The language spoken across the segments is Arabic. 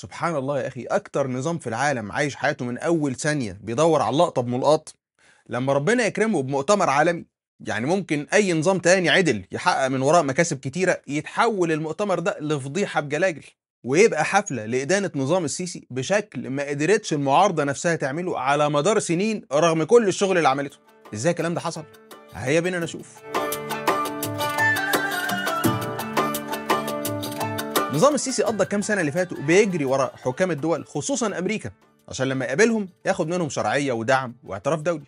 سبحان الله يا اخي اكتر نظام في العالم عايش حياته من اول ثانيه بيدور على اللقطه بملقط لما ربنا يكرمه بمؤتمر عالمي يعني ممكن اي نظام تاني عدل يحقق من وراء مكاسب كتيره يتحول المؤتمر ده لفضيحه بجلاجل ويبقى حفله لادانه نظام السيسي بشكل ما قدرتش المعارضه نفسها تعمله على مدار سنين رغم كل الشغل اللي عملته ازاي الكلام ده حصل هيا بينا نشوف نظام السيسي قضى كام سنه اللي فاتوا بيجري ورا حكام الدول خصوصا امريكا عشان لما يقابلهم ياخد منهم شرعيه ودعم واعتراف دولي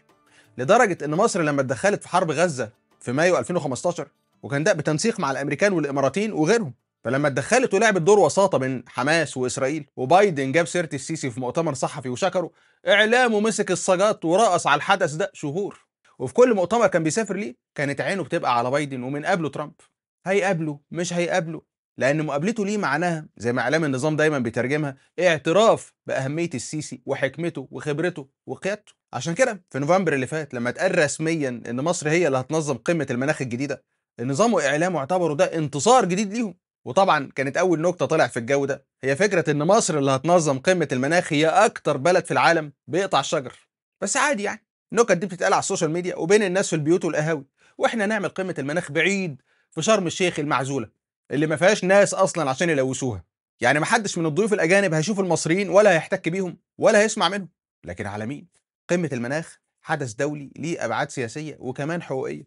لدرجه ان مصر لما اتدخلت في حرب غزه في مايو 2015 وكان ده بتنسيق مع الامريكان والاماراتيين وغيرهم فلما اتدخلت ولعبت دور وساطه بين حماس واسرائيل وبايدن جاب سيره السيسي في مؤتمر صحفي وشكره اعلامه مسك الصاجات ورقص على الحدث ده شهور وفي كل مؤتمر كان بيسافر ليه كانت عينه بتبقى على بايدن ومن قبله ترامب هيقابله مش هيقابله لأن مقابلته ليه معناها زي ما إعلام النظام دايما بيترجمها اعتراف بأهمية السيسي وحكمته وخبرته وقيادته عشان كده في نوفمبر اللي فات لما اتقال رسميا إن مصر هي اللي هتنظم قمة المناخ الجديدة النظام وإعلامه اعتبروا ده انتصار جديد ليهم وطبعا كانت أول نكتة طلع في الجو ده هي فكرة إن مصر اللي هتنظم قمة المناخ هي أكتر بلد في العالم بيقطع شجر بس عادي يعني النكت دي بتتقال على السوشيال ميديا وبين الناس في البيوت والقهاوي واحنا نعمل قمه المناخ بعيد في شرم الشيخ المعزوله اللي ما فيهاش ناس اصلا عشان يلوثوها يعني ما حدش من الضيوف الاجانب هيشوف المصريين ولا هيحتك بيهم ولا هيسمع منهم لكن على مين قمه المناخ حدث دولي ليه ابعاد سياسيه وكمان حقوقيه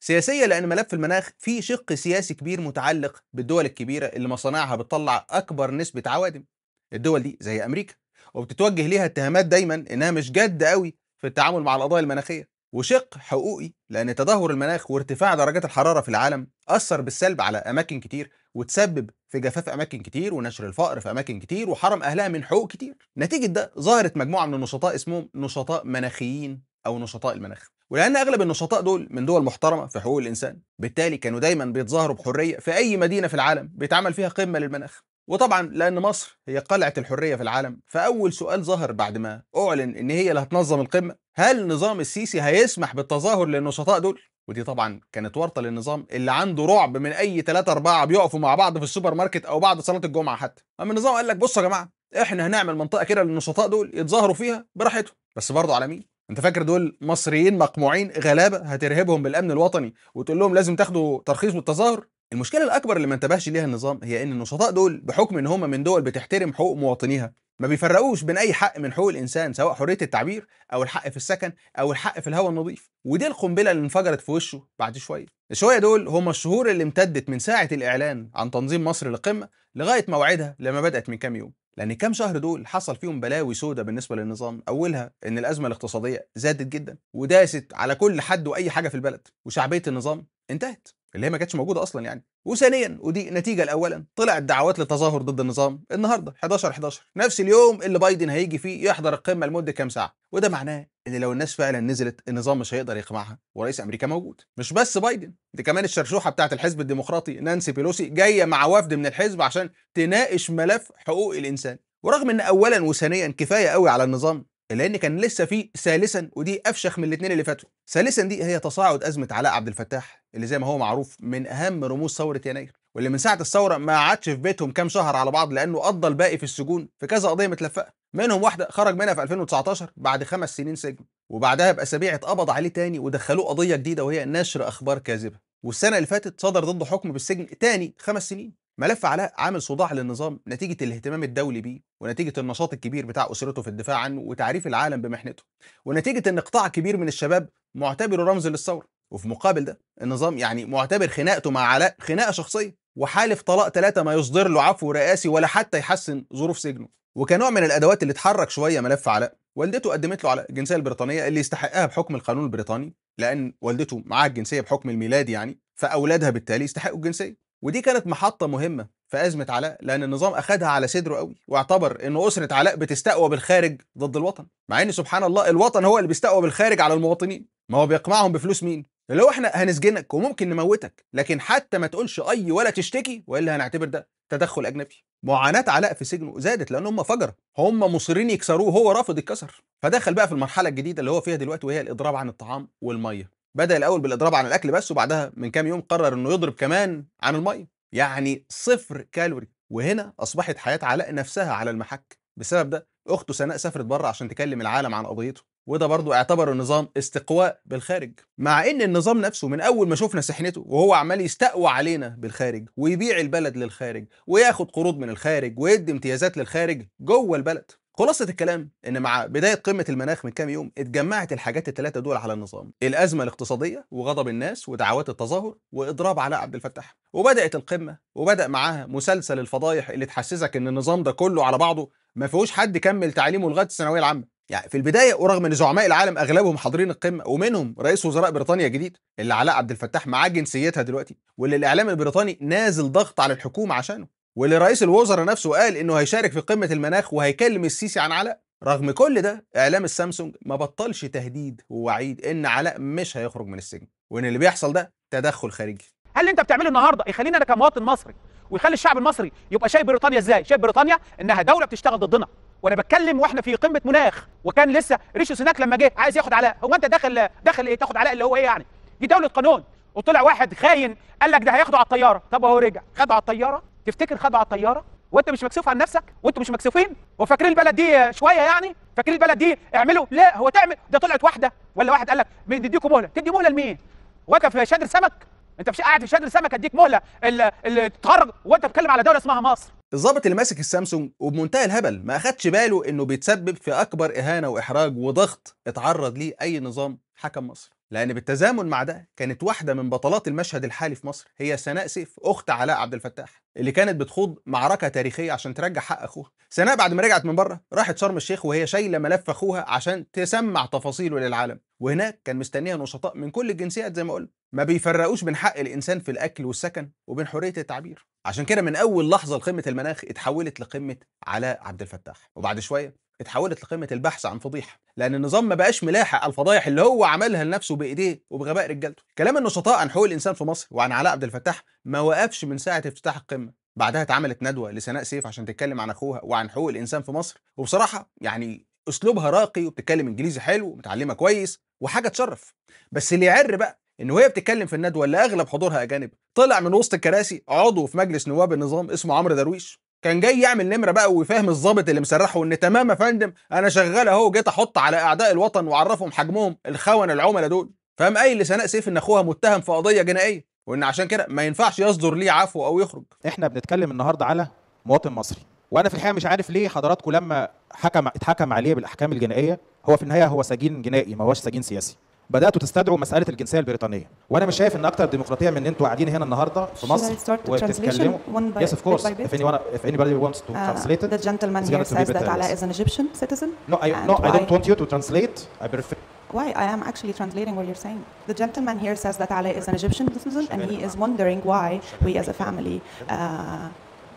سياسيه لان ملف المناخ فيه شق سياسي كبير متعلق بالدول الكبيره اللي مصانعها بتطلع اكبر نسبه عوادم الدول دي زي امريكا وبتتوجه ليها اتهامات دايما انها مش جاده قوي في التعامل مع القضايا المناخيه وشق حقوقي لأن تدهور المناخ وارتفاع درجات الحرارة في العالم أثر بالسلب على أماكن كتير وتسبب في جفاف أماكن كتير ونشر الفقر في أماكن كتير وحرم أهلها من حقوق كتير نتيجة ده ظهرت مجموعة من النشطاء اسمهم نشطاء مناخيين أو نشطاء المناخ ولأن أغلب النشطاء دول من دول محترمة في حقوق الإنسان بالتالي كانوا دايما بيتظاهروا بحرية في أي مدينة في العالم بيتعمل فيها قمة للمناخ وطبعا لأن مصر هي قلعة الحرية في العالم فأول سؤال ظهر بعد ما أعلن إن هي اللي هتنظم القمة هل نظام السيسي هيسمح بالتظاهر للنشطاء دول؟ ودي طبعا كانت ورطة للنظام اللي عنده رعب من أي ثلاثه أربعة بيقفوا مع بعض في السوبر ماركت أو بعد صلاة الجمعة حتى أما النظام قال لك بصوا يا جماعة إحنا هنعمل منطقة كده للنشطاء دول يتظاهروا فيها براحتهم بس برضه على مين؟ انت فاكر دول مصريين مقموعين غلابه هترهبهم بالامن الوطني وتقول لهم لازم تاخدوا ترخيص بالتظاهر المشكله الاكبر اللي ما انتبهش ليها النظام هي ان النشطاء دول بحكم ان هم من دول بتحترم حقوق مواطنيها ما بيفرقوش بين اي حق من حقوق الانسان سواء حريه التعبير او الحق في السكن او الحق في الهواء النظيف ودي القنبله اللي انفجرت في وشه بعد شويه الشويه دول هم الشهور اللي امتدت من ساعه الاعلان عن تنظيم مصر للقمه لغايه موعدها لما بدات من كام يوم لان كام شهر دول حصل فيهم بلاوي سودة بالنسبه للنظام اولها ان الازمه الاقتصاديه زادت جدا وداست على كل حد واي حاجه في البلد وشعبيه النظام انتهت اللي هي ما كانتش موجوده اصلا يعني وثانيا ودي نتيجه الاولا طلعت دعوات للتظاهر ضد النظام النهارده 11 11 نفس اليوم اللي بايدن هيجي فيه يحضر القمه لمده كام ساعه وده معناه ان لو الناس فعلا نزلت النظام مش هيقدر يقمعها ورئيس امريكا موجود مش بس بايدن دي كمان الشرشوحه بتاعه الحزب الديمقراطي نانسي بيلوسي جايه مع وفد من الحزب عشان تناقش ملف حقوق الانسان ورغم ان اولا وثانيا كفايه قوي على النظام لان كان لسه في ثالثا ودي افشخ من الاثنين اللي فاتوا ثالثا دي هي تصاعد ازمه علاء عبد الفتاح اللي زي ما هو معروف من اهم رموز ثوره يناير واللي من ساعه الثوره ما عادش في بيتهم كام شهر على بعض لانه قضى الباقي في السجون في كذا قضيه متلفقه منهم واحده خرج منها في 2019 بعد خمس سنين سجن وبعدها باسابيع اتقبض عليه تاني ودخلوه قضيه جديده وهي نشر اخبار كاذبه والسنه اللي فاتت صدر ضده حكم بالسجن تاني خمس سنين ملف علاء عامل صداع للنظام نتيجة الاهتمام الدولي بيه ونتيجة النشاط الكبير بتاع أسرته في الدفاع عنه وتعريف العالم بمحنته ونتيجة أن قطاع كبير من الشباب معتبره رمز للثورة وفي مقابل ده النظام يعني معتبر خناقته مع علاء خناقة شخصية وحالف طلاق ثلاثة ما يصدر له عفو رئاسي ولا حتى يحسن ظروف سجنه وكنوع من الأدوات اللي اتحرك شوية ملف علاء والدته قدمت له على الجنسية البريطانية اللي يستحقها بحكم القانون البريطاني لأن والدته معاها الجنسية بحكم الميلاد يعني فأولادها بالتالي يستحقوا الجنسية ودي كانت محطة مهمة في أزمة علاء لأن النظام أخدها على صدره قوي واعتبر إن أسرة علاء بتستقوى بالخارج ضد الوطن مع إن سبحان الله الوطن هو اللي بيستقوى بالخارج على المواطنين ما هو بيقمعهم بفلوس مين اللي هو إحنا هنسجنك وممكن نموتك لكن حتى ما تقولش أي ولا تشتكي وإلا هنعتبر ده تدخل أجنبي معاناة علاء في سجنه زادت لأن هم فجر هم مصرين يكسروه وهو رافض الكسر فدخل بقى في المرحلة الجديدة اللي هو فيها دلوقتي وهي الإضراب عن الطعام والمية بدأ الأول بالإضراب عن الأكل بس وبعدها من كام يوم قرر إنه يضرب كمان عن المية يعني صفر كالوري وهنا أصبحت حياة علاء نفسها على المحك بسبب ده أخته سناء سافرت بره عشان تكلم العالم عن قضيته وده برضه اعتبر النظام استقواء بالخارج مع ان النظام نفسه من اول ما شفنا سحنته وهو عمال يستقوى علينا بالخارج ويبيع البلد للخارج وياخد قروض من الخارج ويدي امتيازات للخارج جوه البلد خلاصة الكلام إن مع بداية قمة المناخ من كام يوم اتجمعت الحاجات التلاتة دول على النظام الأزمة الاقتصادية وغضب الناس ودعوات التظاهر وإضراب علاء عبد الفتاح وبدأت القمة وبدأ معاها مسلسل الفضايح اللي تحسسك إن النظام ده كله على بعضه ما فيهوش حد كمل تعليمه لغاية الثانوية العامة يعني في البدايه ورغم ان زعماء العالم اغلبهم حاضرين القمه ومنهم رئيس وزراء بريطانيا الجديد اللي علاء عبد الفتاح معاه جنسيتها دلوقتي واللي الاعلام البريطاني نازل ضغط على الحكومه عشانه واللي رئيس الوزراء نفسه قال انه هيشارك في قمه المناخ وهيكلم السيسي عن علاء رغم كل ده اعلام السامسونج ما بطلش تهديد ووعيد ان علاء مش هيخرج من السجن وان اللي بيحصل ده تدخل خارجي هل انت بتعمله النهارده يخليني انا كمواطن مصري ويخلي الشعب المصري يبقى شايف بريطانيا ازاي شايف بريطانيا انها دوله بتشتغل ضدنا وانا بتكلم واحنا في قمه مناخ وكان لسه ريشو سناك لما جه عايز ياخد علاء هو انت داخل داخل ايه تاخد علاء اللي هو ايه يعني دي دوله قانون وطلع واحد خاين قال لك ده هياخده على الطياره طب هو رجع خده على الطياره تفتكر خدوا على الطياره وانت مش مكسوف عن نفسك وانتوا مش مكسوفين وفاكرين البلد دي شويه يعني فاكرين البلد دي اعملوا لا هو تعمل ده طلعت واحده ولا واحد قال لك نديكم مهله تدي مهله لمين وانت في شادر سمك انت مش قاعد في شادر سمك اديك مهله اللي تتخرج وانت بتتكلم على دوله اسمها مصر الظابط اللي ماسك السامسونج وبمنتهى الهبل ما اخدش باله انه بيتسبب في اكبر اهانه واحراج وضغط اتعرض ليه اي نظام حكم مصر لأن بالتزامن مع ده كانت واحدة من بطلات المشهد الحالي في مصر هي سناء سيف أخت علاء عبد الفتاح اللي كانت بتخوض معركة تاريخية عشان ترجع حق أخوها سناء بعد ما رجعت من بره راحت شرم الشيخ وهي شايلة ملف أخوها عشان تسمع تفاصيله للعالم وهناك كان مستنيها نشطاء من كل الجنسيات زي ما قلنا ما بيفرقوش بين حق الإنسان في الأكل والسكن وبين حرية التعبير عشان كده من أول لحظة لقمة المناخ اتحولت لقمة علاء عبد الفتاح وبعد شوية اتحولت لقمه البحث عن فضيحه لان النظام ما بقاش ملاحق الفضايح اللي هو عملها لنفسه بايديه وبغباء رجالته كلام النشطاء عن حقوق الانسان في مصر وعن علاء عبد الفتاح ما وقفش من ساعه افتتاح القمه بعدها اتعملت ندوه لسناء سيف عشان تتكلم عن اخوها وعن حقوق الانسان في مصر وبصراحه يعني اسلوبها راقي وبتتكلم انجليزي حلو ومتعلمه كويس وحاجه تشرف بس اللي يعر بقى ان وهي بتتكلم في الندوه اللي اغلب حضورها اجانب طلع من وسط الكراسي عضو في مجلس نواب النظام اسمه عمرو درويش كان جاي يعمل نمره بقى ويفهم الظابط اللي مسرحه ان تمام يا فندم انا شغال اهو جيت احط على اعداء الوطن واعرفهم حجمهم الخونه العملاء دول فقام قايل لسناء سيف ان اخوها متهم في قضيه جنائيه وان عشان كده ما ينفعش يصدر ليه عفو او يخرج احنا بنتكلم النهارده على مواطن مصري وانا في الحقيقه مش عارف ليه حضراتكم لما حكم اتحكم عليه بالاحكام الجنائيه هو في النهايه هو سجين جنائي ما هوش سجين سياسي بداتوا تستدعوا مساله الجنسيه البريطانيه وانا مش شايف ان اكتر ديمقراطيه من ان انتوا قاعدين هنا النهارده في مصر وبتتكلموا yes of course if اني if anybody wants to uh, translate it the gentleman here says that Ala is an Egyptian citizen no I, no I don't want you to translate I prefer Why? I am actually translating what you're saying. The gentleman here says that Ali is an Egyptian citizen, and he is wondering why we as a family uh,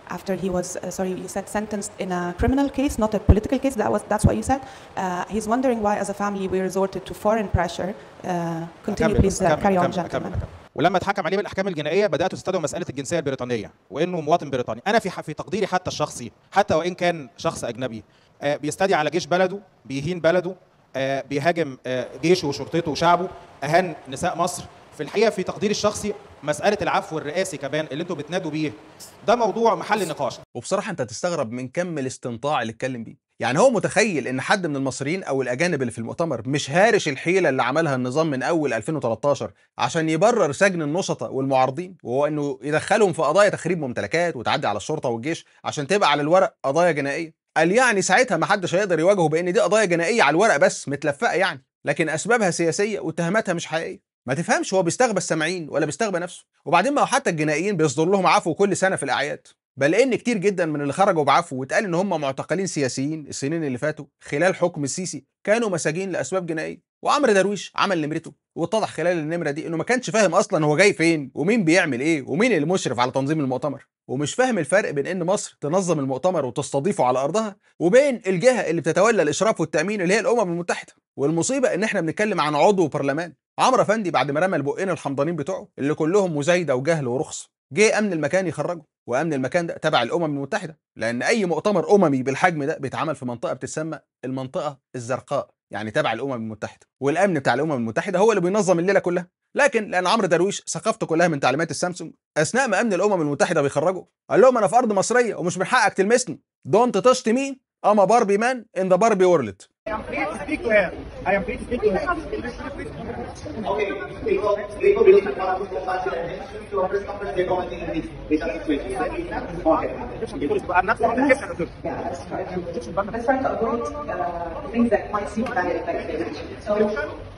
after he was, uh, sorry, you said sentenced in a criminal case, not a political case, that was, that's what you said. Uh, he's wondering why, as a family, we resorted to foreign pressure. Uh, continue, please, uh, carry on, gentlemen. ولما اتحكم عليه بالاحكام الجنائيه بدات تستدعو مساله الجنسيه البريطانيه وانه مواطن بريطاني انا في في تقديري حتى الشخصي حتى وان كان شخص اجنبي آه، بيستدعي على جيش بلده بيهين بلده آه، بيهاجم آه، جيشه وشرطته وشعبه اهان نساء مصر في الحقيقه في تقديري الشخصي مساله العفو الرئاسي كمان اللي انتوا بتنادوا بيه ده موضوع محل نقاش وبصراحه انت تستغرب من كم الاستنطاع اللي اتكلم بيه يعني هو متخيل ان حد من المصريين او الاجانب اللي في المؤتمر مش هارش الحيله اللي عملها النظام من اول 2013 عشان يبرر سجن النشطاء والمعارضين وهو انه يدخلهم في قضايا تخريب ممتلكات وتعدي على الشرطه والجيش عشان تبقى على الورق قضايا جنائيه قال يعني ساعتها ما حدش هيقدر يواجهه بان دي قضايا جنائيه على الورق بس متلفقه يعني لكن اسبابها سياسيه واتهاماتها مش حقيقيه ما تفهمش هو بيستغبى السامعين ولا بيستغبى نفسه وبعدين ما حتى الجنائيين بيصدر لهم عفو كل سنه في الاعياد بل ان كتير جدا من اللي خرجوا بعفو واتقال ان هم معتقلين سياسيين السنين اللي فاتوا خلال حكم السيسي كانوا مساجين لاسباب جنائيه وعمرو درويش عمل نمرته واتضح خلال النمره دي انه ما كانش فاهم اصلا هو جاي فين ومين بيعمل ايه ومين اللي مشرف على تنظيم المؤتمر ومش فاهم الفرق بين ان مصر تنظم المؤتمر وتستضيفه على ارضها وبين الجهه اللي بتتولى الاشراف والتامين اللي هي الامم المتحده والمصيبه ان احنا بنتكلم عن عضو برلمان عمرو افندي بعد ما رمى البقين الحمضانين بتوعه اللي كلهم مزايده وجهل ورخص جه امن المكان يخرجه وامن المكان ده تبع الامم المتحده لان اي مؤتمر اممي بالحجم ده بيتعمل في منطقه بتسمى المنطقه الزرقاء يعني تبع الامم المتحده والامن بتاع الامم المتحده هو اللي بينظم الليله كلها لكن لان عمرو درويش ثقافته كلها من تعليمات السامسونج اثناء ما امن الامم المتحده بيخرجه قال لهم انا في ارض مصريه ومش من حقك تلمسني دونت تشت مين I'm a Barbie man in the Barbie world. I am free to speak to her. I am free to speak to her. Okay,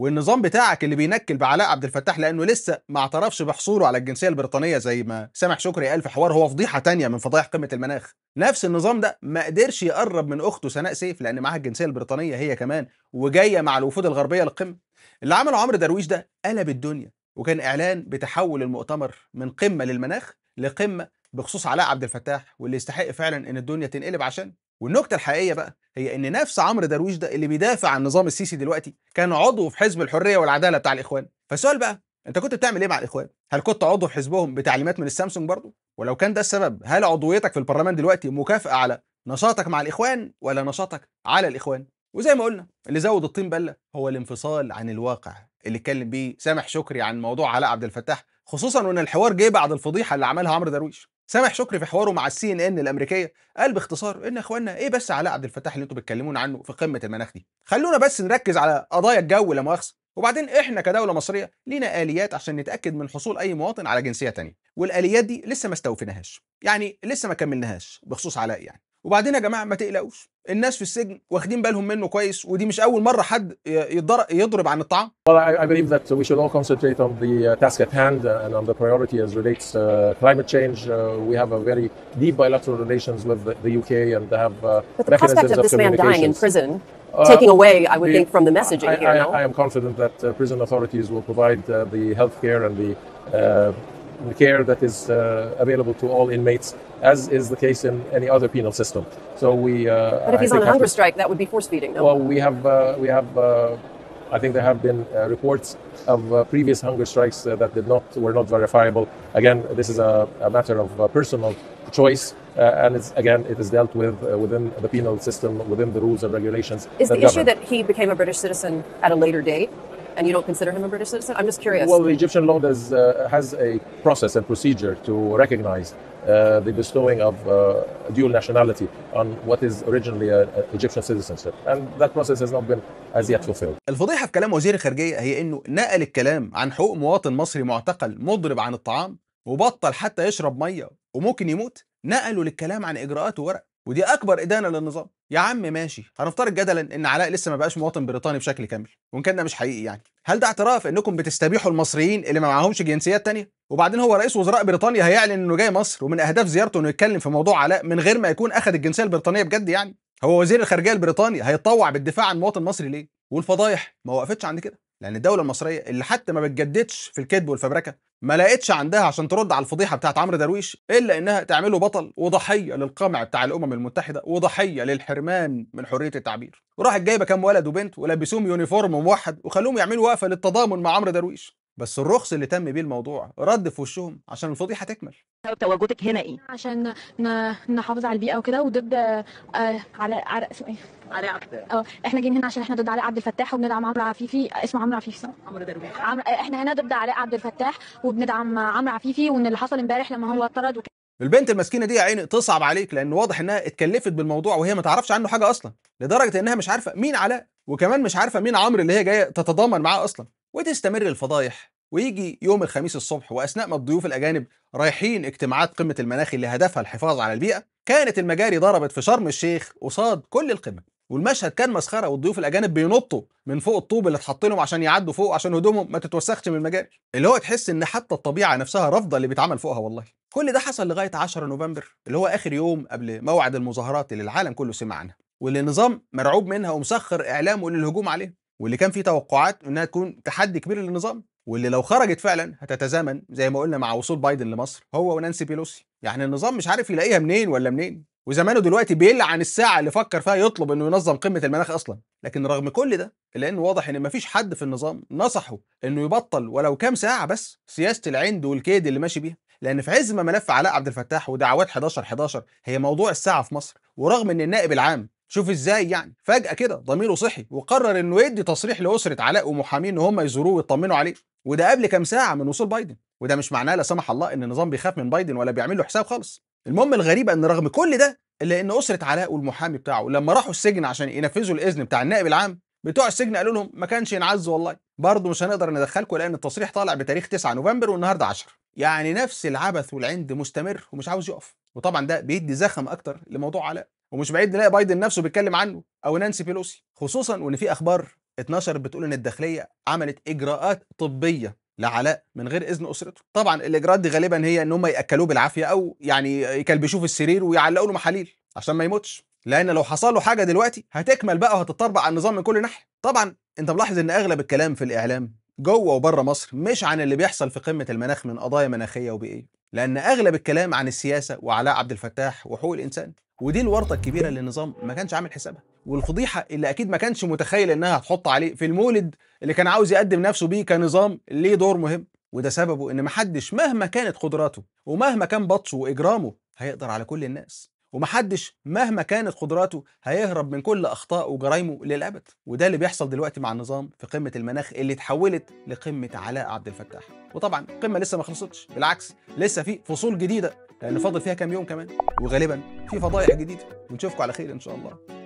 والنظام بتاعك اللي بينكل بعلاء عبد الفتاح لانه لسه ما اعترفش بحصوله على الجنسيه البريطانيه زي ما سامح شكري قال في حوار هو فضيحه تانية من فضايح قمه المناخ نفس النظام ده ما قدرش يقرب من اخته سناء سيف لان معاها الجنسيه البريطانيه هي كمان وجايه مع الوفود الغربيه للقمه اللي عمله عمرو درويش ده قلب الدنيا وكان اعلان بتحول المؤتمر من قمه للمناخ لقمه بخصوص علاء عبد الفتاح واللي يستحق فعلا ان الدنيا تنقلب عشان والنكته الحقيقيه بقى هي ان نفس عمرو درويش ده اللي بيدافع عن نظام السيسي دلوقتي كان عضو في حزب الحريه والعداله بتاع الاخوان فالسؤال بقى انت كنت بتعمل ايه مع الاخوان هل كنت عضو في حزبهم بتعليمات من السامسونج برضه ولو كان ده السبب هل عضويتك في البرلمان دلوقتي مكافاه على نشاطك مع الاخوان ولا نشاطك على الاخوان وزي ما قلنا اللي زود الطين بله هو الانفصال عن الواقع اللي اتكلم بيه سامح شكري عن موضوع علاء عبد الفتاح خصوصا وان الحوار جه بعد الفضيحه اللي عملها عمرو درويش سامح شكري في حواره مع السي ان ان الامريكيه قال باختصار ان يا اخوانا ايه بس علاء عبد الفتاح اللي انتم بتكلمون عنه في قمه المناخ دي خلونا بس نركز على قضايا الجو لا مؤاخذه وبعدين احنا كدوله مصريه لينا اليات عشان نتاكد من حصول اي مواطن على جنسيه تانية والاليات دي لسه ما استوفيناهاش يعني لسه ما كملناهاش بخصوص علاء يعني وبعدين يا جماعه ما تقلقوش الناس في السجن واخدين بالهم منه كويس ودي مش اول مره حد يضرب عن الطعام Well I, I believe that we should all concentrate on the task at hand and on the priority as relates uh, climate change. Uh, we have a very deep bilateral relations with the, the UK and have uh, But the prospect of this of man dying in prison Uh, taking away, I would the, think, from the messaging I, here. I, no? I am confident that uh, prison authorities will provide uh, the health care and the the care that is uh, available to all inmates, as is the case in any other penal system. So we. Uh, but if he's on a hunger strike, that would be force feeding. No? Well, we have uh, we have. Uh, I think there have been uh, reports of uh, previous hunger strikes that did not were not verifiable. Again, this is a, a matter of personal choice, and it's, again it is dealt with within the penal system, within the rules and regulations. Is the govern. issue that he became a British citizen at a later date? and you don't consider him a British citizen? I'm just curious. Well, the Egyptian law does, uh, has a process and procedure to recognize uh, the bestowing of uh, dual nationality on what is originally an Egyptian citizenship, and that process has not been as yet fulfilled. الفضيحة في كلام وزير الخارجية هي إنه نقل الكلام عن حقوق مواطن مصري معتقل مضرب عن الطعام وبطل حتى يشرب مية وممكن يموت نقلوا للكلام عن إجراءات وورق ودي اكبر ادانه للنظام يا عم ماشي هنفترض جدلا ان علاء لسه ما بقاش مواطن بريطاني بشكل كامل وان كان ده مش حقيقي يعني هل ده اعتراف انكم بتستبيحوا المصريين اللي ما معاهمش جنسيات تانية وبعدين هو رئيس وزراء بريطانيا هيعلن انه جاي مصر ومن اهداف زيارته انه يتكلم في موضوع علاء من غير ما يكون اخذ الجنسيه البريطانيه بجد يعني هو وزير الخارجيه البريطاني هيتطوع بالدفاع عن مواطن مصري ليه والفضايح ما وقفتش عند كده لان الدوله المصريه اللي حتى ما بتجددش في الكذب والفبركه ما لقتش عندها عشان ترد على الفضيحه بتاعت عمرو درويش الا انها تعمله بطل وضحيه للقمع بتاع الامم المتحده وضحيه للحرمان من حريه التعبير وراحت جايبه كام ولد وبنت ولبسوهم يونيفورم موحد وخلوهم يعملوا وقفه للتضامن مع عمرو درويش بس الرخص اللي تم بيه الموضوع رد في وشهم عشان الفضيحه تكمل تواجدك هنا ايه عشان نحافظ على البيئه وكده وضد آه على على اسمه ايه علي عبد اه احنا جايين هنا عشان احنا ضد علاء عبد الفتاح وبندعم عمرو عفيفي اسمه عمرو عفيفي صح؟ عمرو درويش آه، احنا هنا ضد علاء عبد الفتاح وبندعم عمرو عفيفي وان اللي حصل امبارح لما هو اتطرد البنت المسكينه دي يا عيني تصعب عليك لان واضح انها اتكلفت بالموضوع وهي ما تعرفش عنه حاجه اصلا لدرجه انها مش عارفه مين علاء وكمان مش عارفه مين عمرو اللي هي جايه تتضامن معاه اصلا وتستمر الفضايح ويجي يوم الخميس الصبح واثناء ما الضيوف الاجانب رايحين اجتماعات قمه المناخ اللي هدفها الحفاظ على البيئه كانت المجاري ضربت في شرم الشيخ قصاد كل القمم والمشهد كان مسخره والضيوف الاجانب بينطوا من فوق الطوب اللي اتحط لهم عشان يعدوا فوق عشان هدومهم ما تتوسخش من المجاري اللي هو تحس ان حتى الطبيعه نفسها رافضه اللي بيتعمل فوقها والله كل ده حصل لغايه 10 نوفمبر اللي هو اخر يوم قبل موعد المظاهرات اللي العالم كله سمع عنها واللي النظام مرعوب منها ومسخر اعلامه للهجوم عليها واللي كان فيه توقعات انها تكون تحدي كبير للنظام واللي لو خرجت فعلا هتتزامن زي ما قلنا مع وصول بايدن لمصر هو ونانسي بيلوسي يعني النظام مش عارف يلاقيها منين ولا منين وزمانه دلوقتي بيلعن الساعه اللي فكر فيها يطلب انه ينظم قمه المناخ اصلا لكن رغم كل ده الا انه واضح ان مفيش حد في النظام نصحه انه يبطل ولو كام ساعه بس سياسه العند والكيد اللي ماشي بيها لان في عز ما ملف علاء عبد الفتاح ودعوات 11 11 هي موضوع الساعه في مصر ورغم ان النائب العام شوف ازاي يعني فجأة كده ضميره صحي وقرر انه يدي تصريح لأسرة علاء ومحاميه ان هم يزوروه ويطمنوا عليه وده قبل كام ساعة من وصول بايدن وده مش معناه لا سمح الله ان النظام بيخاف من بايدن ولا بيعمل له حساب خالص المهم الغريبة ان رغم كل ده الا ان أسرة علاء والمحامي بتاعه لما راحوا السجن عشان ينفذوا الإذن بتاع النائب العام بتوع السجن قالوا لهم ما كانش ينعز والله برضه مش هنقدر ندخلكم لان التصريح طالع بتاريخ 9 نوفمبر والنهارده 10 يعني نفس العبث والعند مستمر ومش عاوز يقف وطبعا ده بيدي زخم اكتر لموضوع علاء ومش بعيد نلاقي بايدن نفسه بيتكلم عنه او نانسي بيلوسي خصوصا وان في اخبار اتنشرت بتقول ان الداخليه عملت اجراءات طبيه لعلاء من غير اذن اسرته طبعا الاجراءات دي غالبا هي ان هم ياكلوه بالعافيه او يعني يكلبشوه في السرير ويعلقوا له محاليل عشان ما يموتش لان لو حصل له حاجه دلوقتي هتكمل بقى وهتتطربع على النظام من كل ناحيه طبعا انت ملاحظ ان اغلب الكلام في الاعلام جوه وبره مصر مش عن اللي بيحصل في قمه المناخ من قضايا مناخيه وبيئيه لان اغلب الكلام عن السياسه وعلاء عبد الفتاح وحقوق الانسان ودي الورطه الكبيره اللي النظام ما كانش عامل حسابها والفضيحه اللي اكيد ما كانش متخيل انها هتحط عليه في المولد اللي كان عاوز يقدم نفسه بيه كنظام ليه دور مهم وده سببه ان محدش مهما كانت قدراته ومهما كان بطشه واجرامه هيقدر على كل الناس ومحدش مهما كانت قدراته هيهرب من كل اخطائه وجرايمه للابد وده اللي بيحصل دلوقتي مع النظام في قمه المناخ اللي اتحولت لقمه علاء عبد الفتاح وطبعا القمه لسه ما خلصتش بالعكس لسه في فصول جديده لان فاضل فيها كام يوم كمان وغالبا في فضائح جديده ونشوفكم على خير ان شاء الله